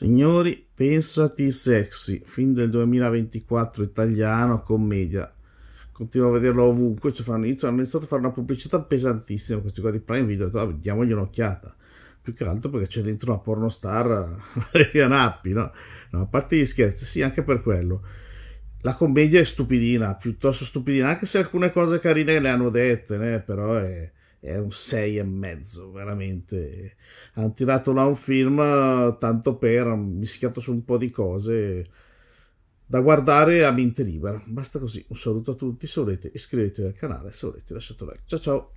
Signori, pensati sexy, fin del 2024 italiano, commedia. Continuo a vederlo ovunque, ci fanno, iniziano, hanno iniziato a fare una pubblicità pesantissima questi qua di Prime Video, ah, diamogli un'occhiata. Più che altro perché c'è dentro una pornostar Valeria Nappi, no? no? A parte gli scherzi, sì, anche per quello. La commedia è stupidina, piuttosto stupidina, anche se alcune cose carine le hanno dette, né? però è è un 6 e mezzo, veramente. Hanno tirato là un film tanto per, mischiato su un po' di cose da guardare a mente libera. Basta così, un saluto a tutti, se volete iscrivetevi al canale, se volete lasciate un like. Ciao ciao!